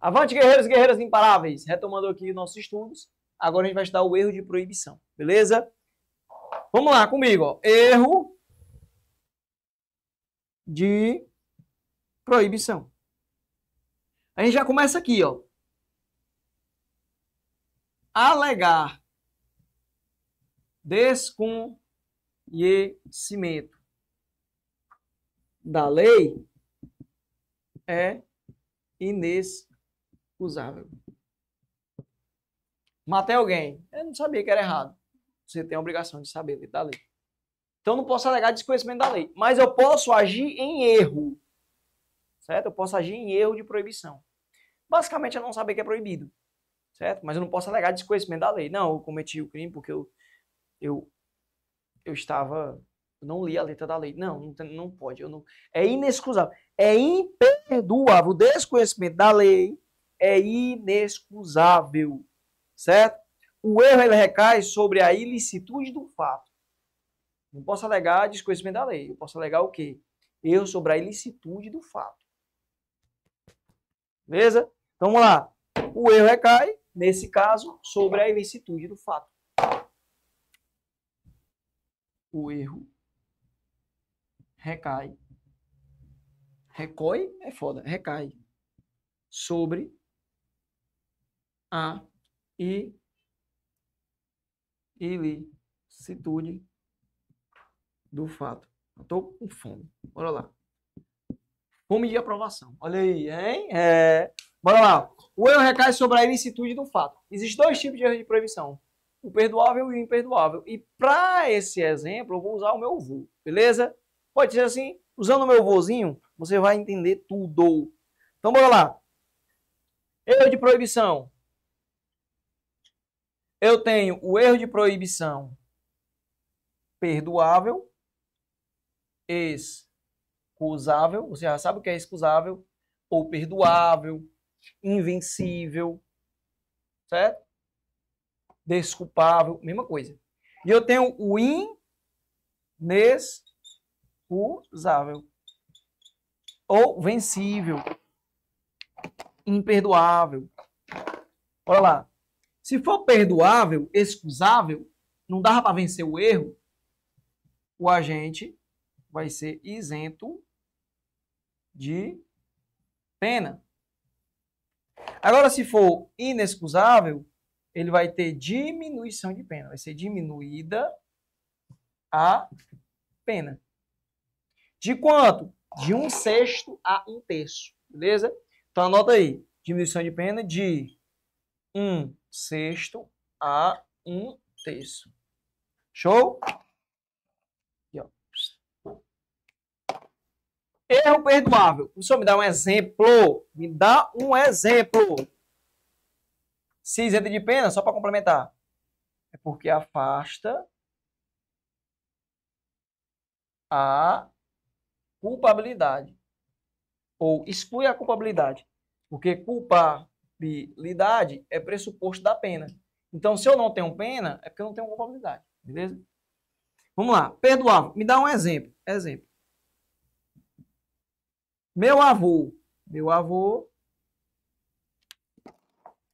Avante, guerreiros e guerreiras imparáveis! Retomando aqui nossos estudos, agora a gente vai estudar o erro de proibição, beleza? Vamos lá comigo, ó. erro de proibição. A gente já começa aqui, ó. Alegar desconhecimento da lei é inexistente usável. Matei alguém. Eu não sabia que era errado. Você tem a obrigação de saber da lei. Então não posso alegar desconhecimento da lei. Mas eu posso agir em erro. Certo? Eu posso agir em erro de proibição. Basicamente eu não saber que é proibido. Certo? Mas eu não posso alegar desconhecimento da lei. Não, eu cometi o crime porque eu, eu, eu estava. Eu não li a letra da lei. Não, não, não pode. Eu não, é inexcusável. É imperdoável o desconhecimento da lei é inexcusável, certo? O erro ele recai sobre a ilicitude do fato. Não posso alegar desconhecimento da lei. Eu posso alegar o quê? Erro sobre a ilicitude do fato. Beleza? Então vamos lá. O erro recai, nesse caso, sobre a ilicitude do fato. O erro recai. Recói é foda. Recai sobre a ilicitude do fato. Eu com fome. Bora lá. Fome de aprovação. Olha aí, hein? É... Bora lá. O erro recai sobre a ilicitude do fato. Existem dois tipos de erro de proibição. O perdoável e o imperdoável. E para esse exemplo, eu vou usar o meu vô, beleza? Pode ser assim, usando o meu voozinho, você vai entender tudo. Então, bora lá. Erro de proibição. Eu tenho o erro de proibição perdoável, excusável, você já sabe o que é excusável, ou perdoável, invencível, certo? Desculpável, mesma coisa. E eu tenho o inexcusável, ou vencível, imperdoável. Olha lá, se for perdoável, excusável, não dava para vencer o erro, o agente vai ser isento de pena. Agora, se for inexcusável, ele vai ter diminuição de pena, vai ser diminuída a pena. De quanto? De um sexto a um terço, beleza? Então anota aí, diminuição de pena de um sexto a um terço. Show? ó. Erro perdoável. senhor me dá um exemplo. Me dá um exemplo. Se isenta de pena, só para complementar. É porque afasta a culpabilidade. Ou exclui a culpabilidade. Porque culpar culpabilidade é pressuposto da pena. Então, se eu não tenho pena, é porque eu não tenho culpabilidade. Beleza? Vamos lá. Perdoável. Me dá um exemplo. Exemplo. Meu avô. Meu avô.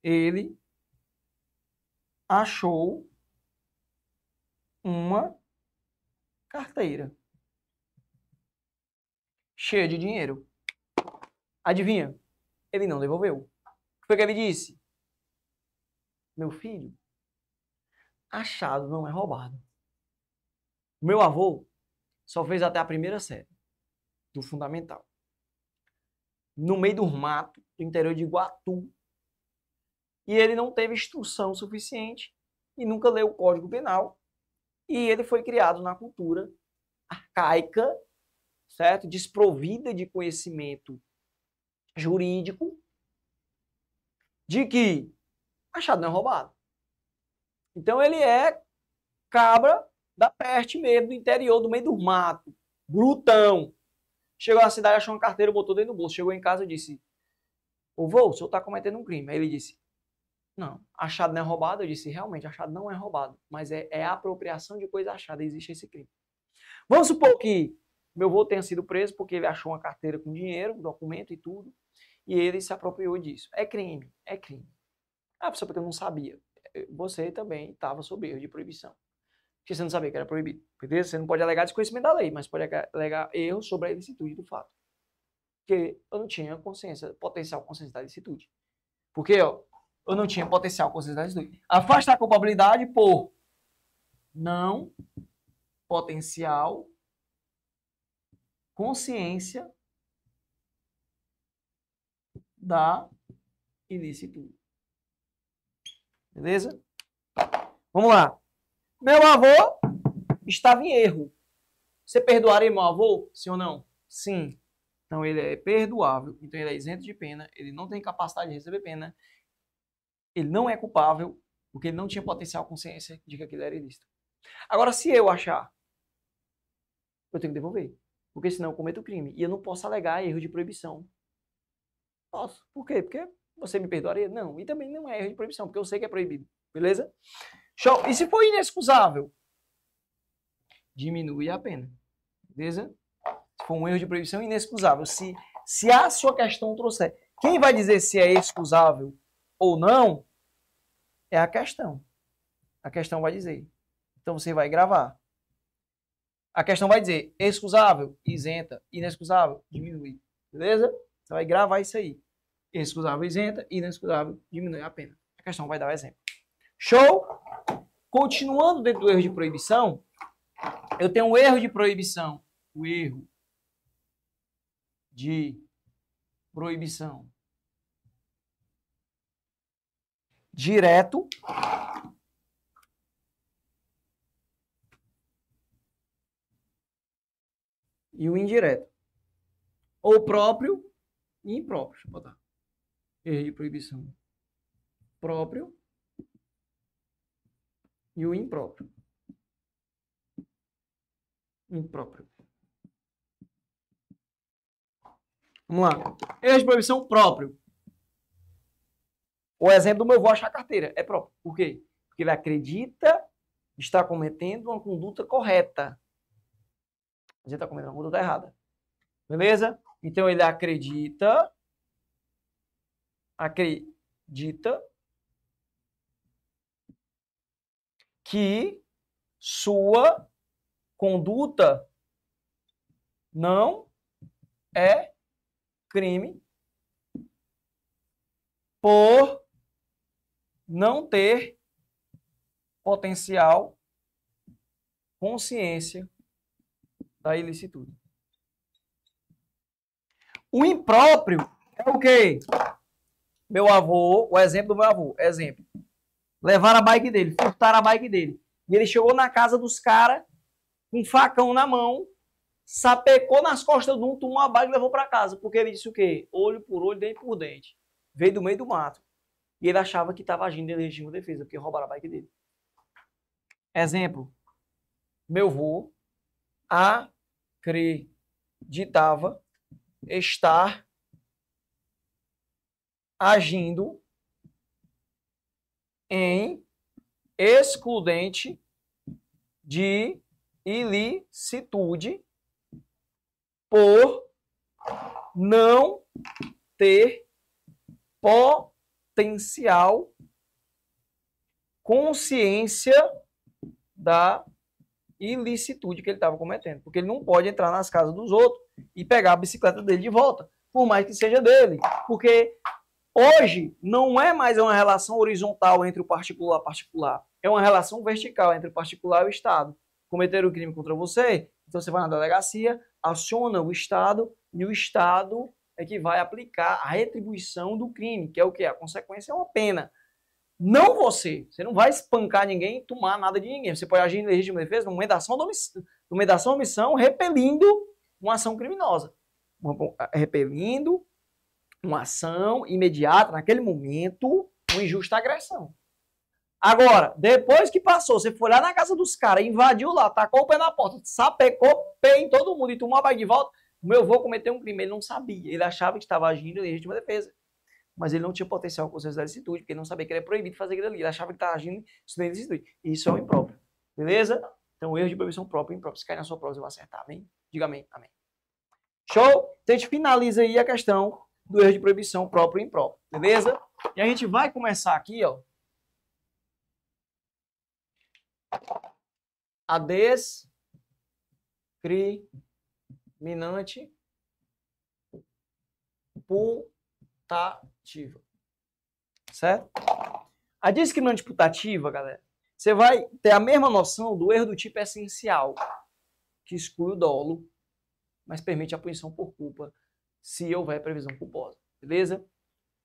Ele achou uma carteira cheia de dinheiro. Adivinha? Ele não devolveu foi que ele disse? Meu filho, achado não é roubado. Meu avô só fez até a primeira série do fundamental. No meio do mato, do interior de Iguatu. E ele não teve instrução suficiente e nunca leu o Código Penal. E ele foi criado na cultura arcaica, certo? Desprovida de conhecimento jurídico de que machado não é roubado. Então ele é cabra da peste mesmo, do interior, do meio do mato, brutão. Chegou na cidade, achou uma carteira, botou dentro do bolso. Chegou em casa e disse: Ô vô, o senhor está cometendo um crime. Aí ele disse: Não, achado não é roubado. Eu disse: Realmente, achado não é roubado, mas é, é apropriação de coisa achada. Existe esse crime. Vamos supor que meu vô tenha sido preso porque ele achou uma carteira com dinheiro, um documento e tudo. E ele se apropriou disso. É crime, é crime. Ah, só porque eu não sabia. Eh, você também estava sob erro de proibição. Porque você não sabia que era proibido. Entendeu? Você não pode alegar desconhecimento da lei, mas pode alegar erro sobre a ilicitude do fato. Porque eu não tinha consciência, potencial consciência da ilicitude. Porque ó, eu não tinha potencial consciência da ilicitude. Afastar a culpabilidade por não potencial consciência dá ilicitude. Beleza? Vamos lá. Meu avô estava em erro. Você perdoaria meu avô? Sim ou não? Sim. Então ele é perdoável, então ele é isento de pena, ele não tem capacidade de receber pena, ele não é culpável, porque ele não tinha potencial consciência de que aquilo era ilícito. Agora, se eu achar, eu tenho que devolver, porque senão eu cometo crime e eu não posso alegar erro de proibição Posso. Por quê? Porque você me perdoaria? Não. E também não é erro de proibição, porque eu sei que é proibido. Beleza? Show. E se for inexcusável? Diminui a pena. Beleza? Se for um erro de proibição, inexcusável. Se, se a sua questão trouxer. Quem vai dizer se é excusável ou não é a questão. A questão vai dizer. Então você vai gravar. A questão vai dizer excusável, isenta, inexcusável, diminui. Beleza? Você vai gravar isso aí inexcusável isenta, inexcusável diminui a pena. A questão vai dar o um exemplo. Show? Continuando dentro do erro de proibição, eu tenho um erro de proibição, o erro de proibição direto e o indireto. Ou próprio e impróprio. Deixa eu botar erro de proibição próprio e o impróprio. Impróprio. Vamos lá. Erro de proibição próprio. O exemplo do meu avô achar carteira é próprio. Por quê? Porque ele acredita estar cometendo uma conduta correta. A gente está cometendo uma conduta errada. Beleza? Então ele acredita acredita que sua conduta não é crime por não ter potencial consciência da ilicitude. O impróprio é o quê? Meu avô, o exemplo do meu avô, exemplo. Levaram a bike dele, furtaram a bike dele. E ele chegou na casa dos caras, com um facão na mão, sapecou nas costas de um, tomou a bike e levou para casa. Porque ele disse o quê? Olho por olho, dente por dente. Veio do meio do mato. E ele achava que estava agindo em de defesa, porque roubaram a bike dele. Exemplo. Meu avô acreditava estar agindo em excludente de ilicitude por não ter potencial consciência da ilicitude que ele estava cometendo, porque ele não pode entrar nas casas dos outros e pegar a bicicleta dele de volta, por mais que seja dele, porque Hoje não é mais uma relação horizontal entre o particular e particular, é uma relação vertical entre o particular e o Estado. Cometer um crime contra você, então você vai na delegacia, aciona o Estado e o Estado é que vai aplicar a retribuição do crime, que é o que? A consequência é uma pena. Não você. Você não vai espancar ninguém, tomar nada de ninguém. Você pode agir em legítima defesa numa momento da ação, ação omissão, repelindo uma ação criminosa. Repelindo uma ação imediata, naquele momento, uma injusta agressão. Agora, depois que passou, você foi lá na casa dos caras, invadiu lá, tacou o pé na porta, sapecou o pé em todo mundo e tomou a de volta, o meu avô cometeu um crime, ele não sabia. Ele achava que estava agindo em legítima defesa. Mas ele não tinha potencial consciência da licitude, porque ele não sabia que era proibido fazer aquilo ali. Ele achava que estava agindo em licitude. E isso é um impróprio. Beleza? Então, erro de proibição próprio e impróprio. Se cair na sua prova, você vai acertar. Amém? Diga amém. Amém. Show? Então, a gente finaliza aí a questão do erro de proibição próprio e impróprio, beleza? E a gente vai começar aqui, ó, a discriminante putativa, certo? A discriminante putativa, galera, você vai ter a mesma noção do erro do tipo essencial, que exclui o dolo, mas permite a punição por culpa se houver previsão culposa. Beleza?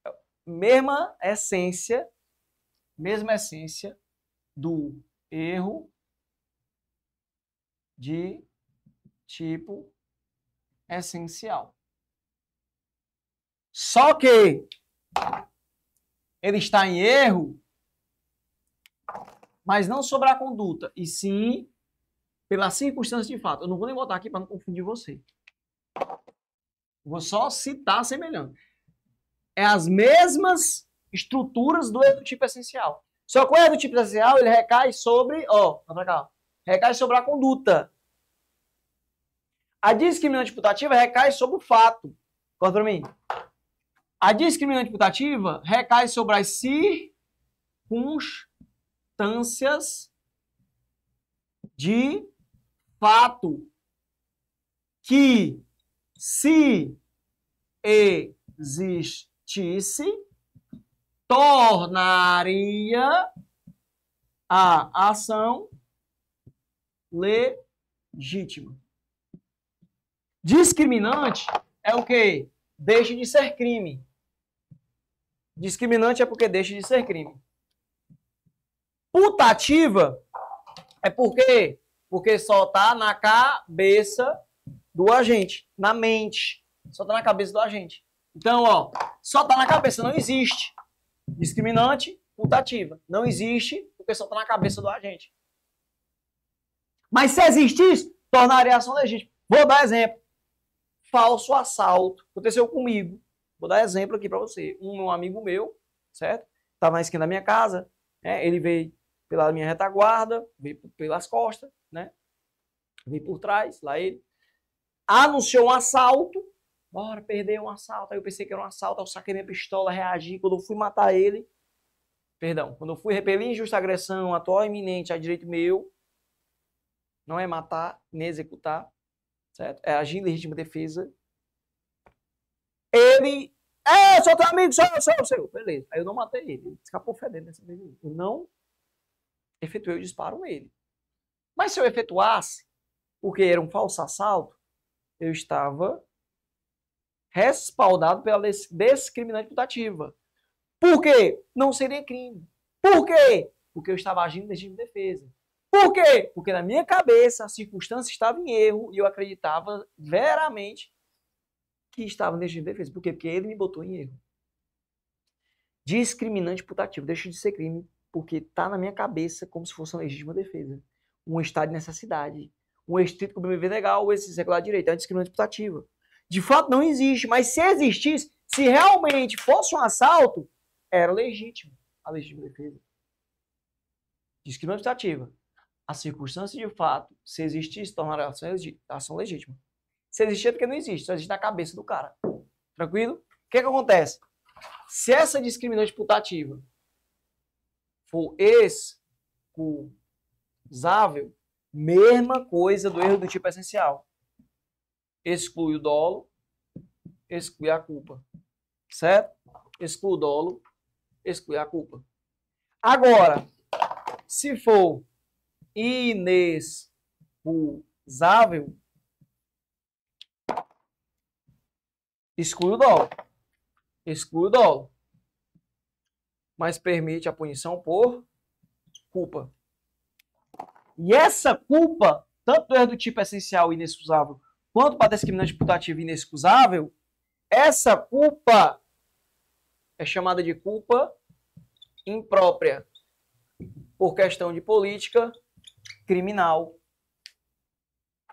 É mesma essência, mesma essência do erro de tipo essencial. Só que ele está em erro, mas não sobre a conduta, e sim pela circunstância de fato. Eu não vou nem botar aqui para não confundir você. Vou só citar semelhante. É as mesmas estruturas do tipo essencial. Só que o tipo essencial, ele recai sobre, ó, pra cá, recai sobre a conduta. A discriminante putativa recai sobre o fato. Corta pra mim. A discriminante putativa recai sobre as circunstâncias de fato que se existisse, tornaria a ação legítima. Discriminante é o que? deixa de ser crime. Discriminante é porque deixa de ser crime. Putativa é porque porque só tá na cabeça do agente, na mente. Só tá na cabeça do agente. Então, ó, só tá na cabeça, não existe. Discriminante, putativa. Não existe porque só tá na cabeça do agente. Mas se existisse, tornaria a ação legítima. Vou dar exemplo. Falso assalto. Aconteceu comigo. Vou dar exemplo aqui para você. Um, um amigo meu, certo? Tava na esquina da minha casa. Né? Ele veio pela minha retaguarda, veio pelas costas, né? Veio por trás, lá ele. Ah, anunciou um assalto. Bora, perdeu um assalto. Aí eu pensei que era um assalto, eu saquei minha pistola, reagi. Quando eu fui matar ele, perdão, quando eu fui repelir injusta agressão, atual iminente a direito meu, não é matar nem executar, certo? É agir em legítima defesa. Ele. É, sou teu amigo, sou eu, sou eu, Beleza. Aí eu não matei ele. ele escapou fedendo dessa vez. Eu não efetuei o disparo nele. Mas se eu efetuasse, porque era um falso assalto, eu estava respaldado pela discriminante putativa. Por quê? Não seria crime. Por quê? Porque eu estava agindo em regime de defesa. Por quê? Porque na minha cabeça a circunstância estava em erro e eu acreditava veramente que estava em regime de defesa. Por quê? Porque ele me botou em erro. Discriminante putativo. Deixa de ser crime porque está na minha cabeça como se fosse uma legítima defesa. Um estado de necessidade um estrito com BMV legal, esse regular direito, é uma discriminação disputativa. De fato, não existe, mas se existisse, se realmente fosse um assalto, era legítimo a legítima defesa. Discriminação disputativa. A circunstância de fato, se existisse, tornaria a ação legítima. Se existia, é porque não existe, só existe na cabeça do cara. Tranquilo? O que, é que acontece? Se essa discriminação disputativa for excusável, Mesma coisa do erro do tipo essencial. Exclui o dolo, exclui a culpa. Certo? Exclui o dolo, exclui a culpa. Agora, se for inexcusável, exclui o dolo. Exclui o dolo. Mas permite a punição por culpa. E essa culpa, tanto é do tipo essencial e inexcusável, quanto para discriminante putativa e inexcusável, essa culpa é chamada de culpa imprópria por questão de política criminal.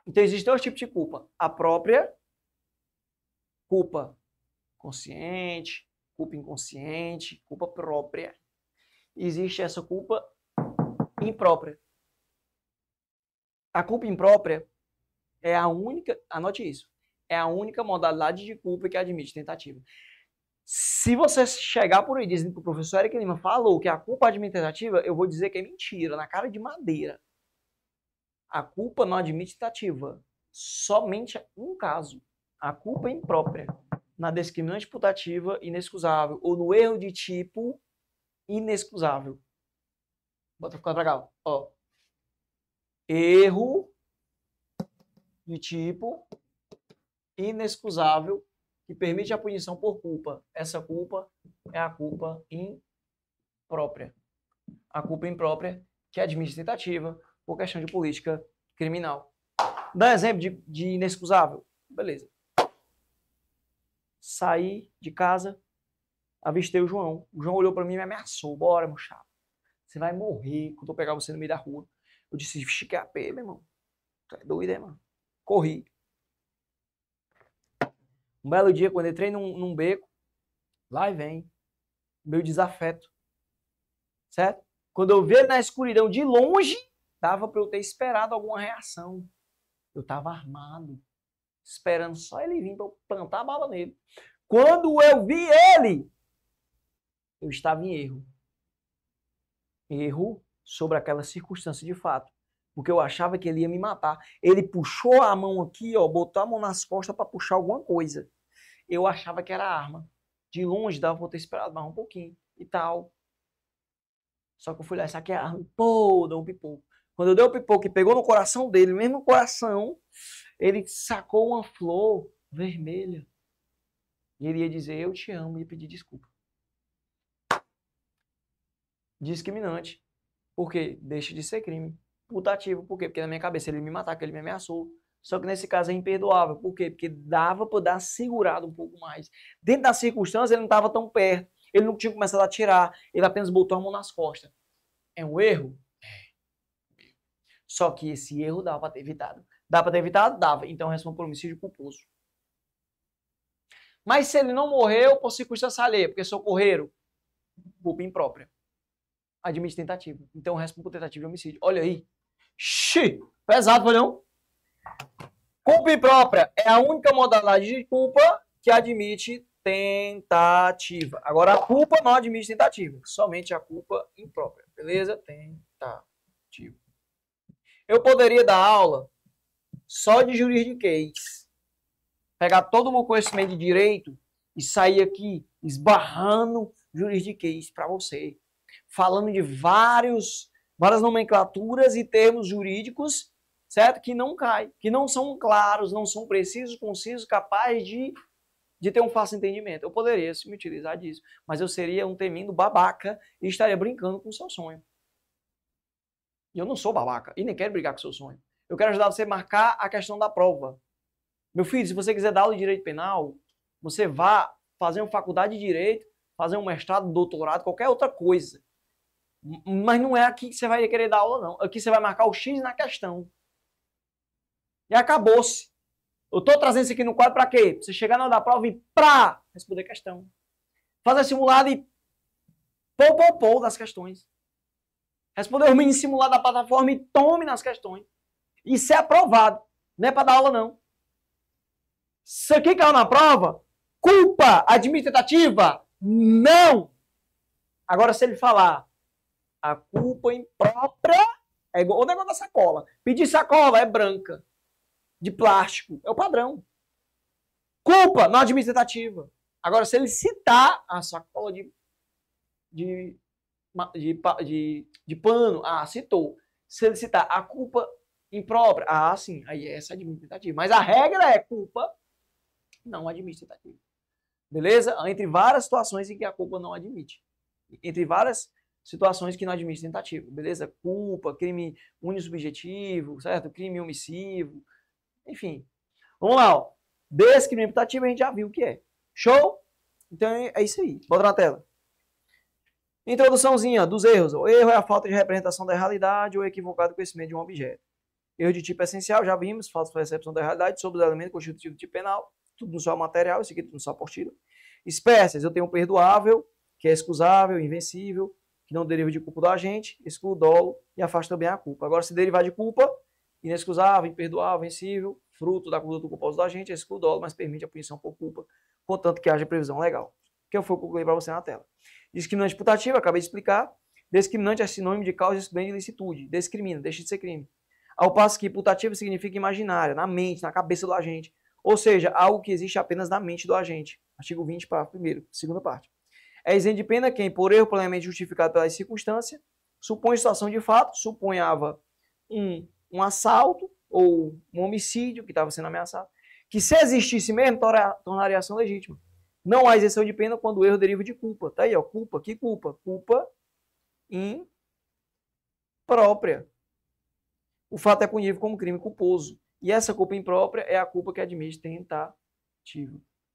Então existem dois tipos de culpa: a própria culpa consciente, culpa inconsciente, culpa própria. Existe essa culpa imprópria, a culpa imprópria é a única, anote isso, é a única modalidade de culpa que admite tentativa. Se você chegar por aí dizendo que o professor Eric Lima falou que a culpa admite tentativa, eu vou dizer que é mentira, na cara de madeira. A culpa não admite tentativa. Somente um caso. A culpa é imprópria. Na discriminante putativa, inexcusável. Ou no erro de tipo, inexcusável. Bota ficando pra cá, ó erro de tipo inexcusável que permite a punição por culpa. Essa culpa é a culpa imprópria. A culpa imprópria que é admite tentativa por questão de política criminal. Dá exemplo de, de inexcusável? Beleza. Saí de casa, avistei o João. O João olhou para mim e me ameaçou. Bora, meu Você vai morrer quando eu pegar você no meio da rua. Eu disse, vixe, que AP, meu irmão. Tu é doido, é, mano? Corri. Um belo dia, quando entrei num, num beco, lá vem meu desafeto. Certo? Quando eu vi ele na escuridão de longe, dava para eu ter esperado alguma reação. Eu estava armado, esperando só ele vir para eu plantar a bala nele. Quando eu vi ele, eu estava em erro. Erro sobre aquela circunstância de fato, porque eu achava que ele ia me matar. Ele puxou a mão aqui, ó, botou a mão nas costas para puxar alguma coisa. Eu achava que era arma. De longe dava para ter esperado mais um pouquinho e tal. Só que eu fui lá, essa aqui é arma. Pô, deu um pipoco. Quando eu dei o pipoco e pegou no coração dele, mesmo no coração, ele sacou uma flor vermelha. E ele ia dizer, eu te amo, e pedir desculpa. Discriminante. Porque deixa de ser crime putativo. Por quê? Porque na minha cabeça ele me matar, que ele me ameaçou. Só que nesse caso é imperdoável. Por quê? Porque dava para dar segurado um pouco mais. Dentro das circunstâncias, ele não estava tão perto. Ele não tinha começado a atirar. Ele apenas botou a mão nas costas. É um erro? É. Só que esse erro dava para ter evitado. Dá para ter evitado? Dava. Então responde por homicídio culposo. Mas se ele não morreu por circunstância alheia, porque socorreram, culpa imprópria admite tentativa. Então responde por tentativa de homicídio. Olha aí. Xiii. Pesado, foi não? Culpa imprópria é a única modalidade de culpa que admite tentativa. Agora, a culpa não admite tentativa, somente a culpa imprópria. Beleza? Tentativa. Eu poderia dar aula só de juridiquês. Pegar todo o meu conhecimento de direito e sair aqui esbarrando juridiquês para você falando de vários, várias nomenclaturas e termos jurídicos, certo? Que não cai, que não são claros, não são precisos, concisos, capazes de, de ter um fácil entendimento. Eu poderia se me utilizar disso, mas eu seria um temendo babaca e estaria brincando com o seu sonho. E eu não sou babaca e nem quero brigar com o seu sonho. Eu quero ajudar você a marcar a questão da prova. Meu filho, se você quiser dar aula de direito penal, você vá fazer uma faculdade de direito fazer um mestrado, doutorado, qualquer outra coisa. Mas não é aqui que você vai querer dar aula, não. Aqui você vai marcar o X na questão. E acabou-se. Eu estou trazendo isso aqui no quadro para quê? Pra você chegar na hora da prova e pra responder questão. Fazer simulado e pô, pô, pô das questões. Responder o mini simulado da plataforma e tome nas questões. E ser é aprovado. Não é para dar aula, não. Isso aqui caiu na é prova, culpa administrativa não! Agora, se ele falar a culpa imprópria, é igual o negócio da sacola. Pedir sacola é branca, de plástico, é o padrão. Culpa não administrativa. Agora, se ele citar a sacola de, de, de, de, de pano, ah, citou. Se ele citar a culpa imprópria, ah, sim, aí essa é administrativa. Mas a regra é culpa não administrativa. Beleza? Entre várias situações em que a culpa não admite. Entre várias situações que não admite tentativa. Beleza? Culpa, crime unisubjetivo, certo? Crime omissivo. Enfim. Vamos lá, ó. Descriminativo a gente já viu o que é. Show? Então é isso aí. Bota na tela. Introduçãozinha dos erros. O erro é a falta de representação da realidade ou equivocado conhecimento de um objeto. Erro de tipo essencial, já vimos, falta de percepção da realidade sobre os elementos constitutivos do tipo penal tudo no seu material, isso aqui tudo no seu apostila. Espécies, eu tenho perdoável, que é excusável, invencível, que não deriva de culpa do agente, excluo o dolo e afasta também a culpa. Agora, se derivar de culpa, inexcusável, imperdoável, vencível, fruto da conduta culposa do agente, excluo o dolo, mas permite a punição por culpa, contanto que haja previsão legal. Que foi é o que eu coloquei para você na tela. Discriminante putativo, acabei de explicar. Descriminante é sinônimo de causa excludente de licitude. Descrimina, deixa de ser crime. Ao passo que putativo significa imaginária, na mente, na cabeça do agente. Ou seja, algo que existe apenas na mente do agente. Artigo 20, parágrafo 1, segunda parte. É isento de pena quem, por erro plenamente justificado pelas circunstâncias, supõe situação de fato, suponhava um, um assalto ou um homicídio que estava sendo ameaçado, que se existisse mesmo, tornaria ação legítima. Não há isenção de pena quando o erro deriva de culpa. Tá aí, ó, culpa, que culpa? Culpa imprópria. O fato é punível como crime culposo. E essa culpa imprópria é a culpa que admite tentativa.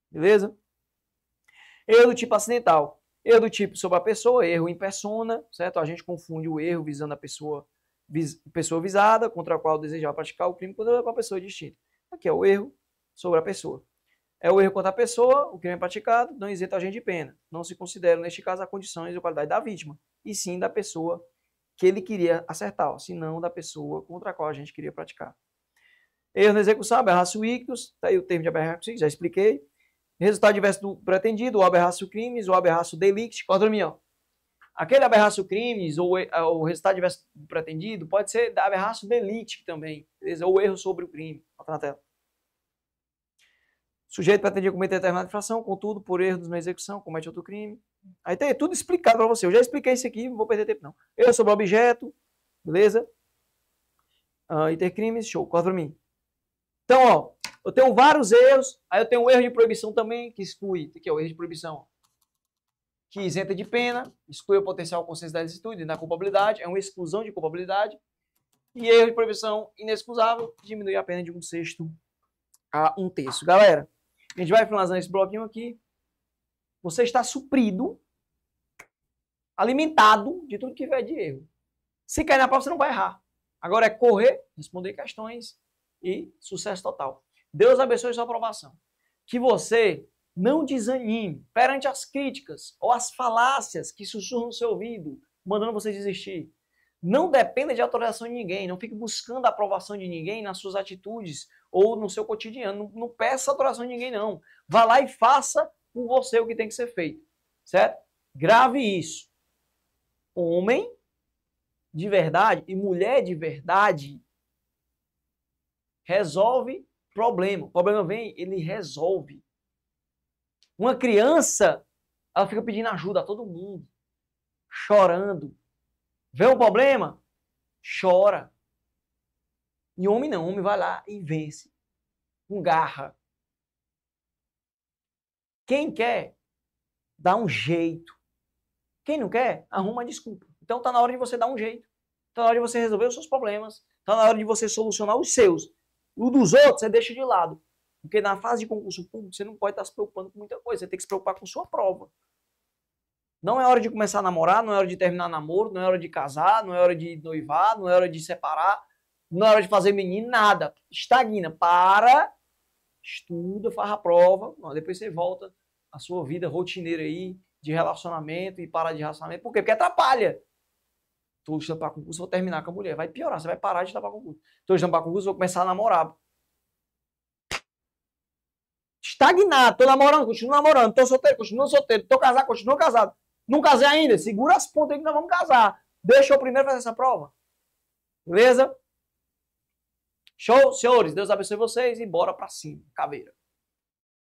Beleza? Erro do tipo acidental. Erro do tipo sobre a pessoa, erro em persona, certo? A gente confunde o erro visando a pessoa, vis, pessoa visada, contra a qual desejava praticar o crime, é contra a pessoa distinta. Aqui é o erro sobre a pessoa. É o erro contra a pessoa, o crime é praticado, não isenta a gente de pena. Não se considera neste caso, as condições e qualidade da vítima, e sim da pessoa que ele queria acertar, se não da pessoa contra a qual a gente queria praticar. Erro na execução, aberraço ictus, tá aí o termo de aberraço ictus, já expliquei. Resultado diverso do pretendido, o aberraço crimes, o aberraço delict, contra mim, ó. Aquele aberraço crimes eh, ou o resultado diverso do pretendido pode ser aberraço delict também, beleza? Ou erro sobre o crime, bota na tela. Sujeito pretendia cometer determinada infração, contudo, por erro na execução, comete outro crime. Aí tem tá tudo explicado para você. Eu já expliquei isso aqui, não vou perder tempo não. Erro sobre objeto, beleza? Uh, ah, intercrimes, show, corta mim. Então, ó, eu tenho vários erros, aí eu tenho um erro de proibição também, que exclui, que é o erro de proibição, que isenta de pena, exclui o potencial consciência da e na culpabilidade, é uma exclusão de culpabilidade, e erro de proibição inexcusável, diminui a pena de um sexto a um terço. Galera, a gente vai finalizando esse bloquinho aqui. Você está suprido, alimentado de tudo que vier de erro. Se cair na prova, você não vai errar. Agora é correr, responder questões e sucesso total. Deus abençoe sua aprovação. Que você não desanime perante as críticas ou as falácias que sussurram no seu ouvido, mandando você desistir. Não dependa de autorização de ninguém, não fique buscando a aprovação de ninguém nas suas atitudes ou no seu cotidiano. Não, não peça autorização de ninguém, não. Vá lá e faça por você o que tem que ser feito, certo? Grave isso. Homem de verdade e mulher de verdade resolve problema. O problema vem, ele resolve. Uma criança, ela fica pedindo ajuda a todo mundo, chorando. Vê um problema? Chora. E homem não, homem vai lá e vence. Com garra. Quem quer, dá um jeito. Quem não quer, arruma uma desculpa. Então tá na hora de você dar um jeito. Tá na hora de você resolver os seus problemas. Tá na hora de você solucionar os seus. O dos outros você deixa de lado. Porque na fase de concurso público você não pode estar se preocupando com muita coisa, você tem que se preocupar com sua prova. Não é hora de começar a namorar, não é hora de terminar namoro, não é hora de casar, não é hora de noivar, não é hora de separar, não é hora de fazer menino, nada. Estagna, para, estuda, faz a prova, depois você volta à sua vida rotineira aí, de relacionamento e para de relacionamento. Por quê? Porque atrapalha. Estou estudando para concurso, vou terminar com a mulher. Vai piorar, você vai parar de estudar para concurso. Estou estudando para concurso, vou começar a namorar. Estagnado, estou namorando, continuo namorando, estou solteiro, continuo solteiro, estou casado, continuo casado. Não casei ainda, segura as pontas aí que nós vamos casar. Deixa eu primeiro fazer essa prova. Beleza? Show, senhores. Deus abençoe vocês e bora para cima. Caveira.